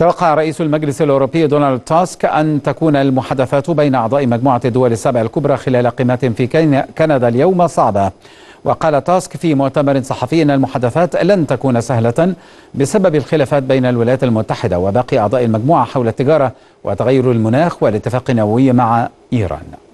توقع رئيس المجلس الأوروبي دونالد تاسك أن تكون المحادثات بين أعضاء مجموعة الدول السبع الكبرى خلال قمة في كندا اليوم صعبة وقال تاسك في مؤتمر صحفي أن المحادثات لن تكون سهلة بسبب الخلافات بين الولايات المتحدة وباقي أعضاء المجموعة حول التجارة وتغير المناخ والاتفاق النووي مع إيران